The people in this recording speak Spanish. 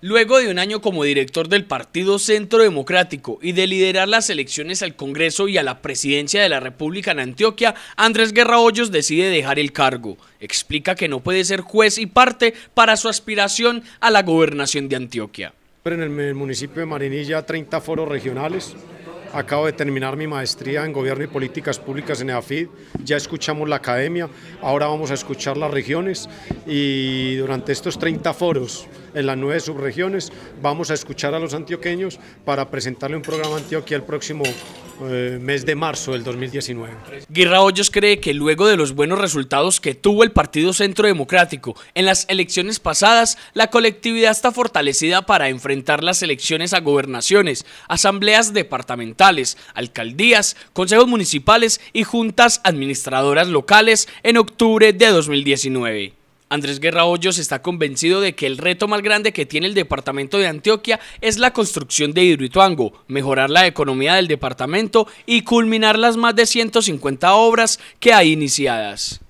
Luego de un año como director del Partido Centro Democrático y de liderar las elecciones al Congreso y a la presidencia de la República en Antioquia, Andrés Guerra Hoyos decide dejar el cargo. Explica que no puede ser juez y parte para su aspiración a la gobernación de Antioquia. Pero En el municipio de Marinilla 30 foros regionales, Acabo de terminar mi maestría en Gobierno y Políticas Públicas en EAFID. Ya escuchamos la academia, ahora vamos a escuchar las regiones y durante estos 30 foros en las nueve subregiones vamos a escuchar a los antioqueños para presentarle un programa Antioquia el próximo eh, mes de marzo del 2019. Guirra Hoyos cree que luego de los buenos resultados que tuvo el Partido Centro Democrático en las elecciones pasadas, la colectividad está fortalecida para enfrentar las elecciones a gobernaciones, asambleas departamentales, alcaldías, consejos municipales y juntas administradoras locales en octubre de 2019. Andrés Guerra Hoyos está convencido de que el reto más grande que tiene el departamento de Antioquia es la construcción de Hidroituango, mejorar la economía del departamento y culminar las más de 150 obras que hay iniciadas.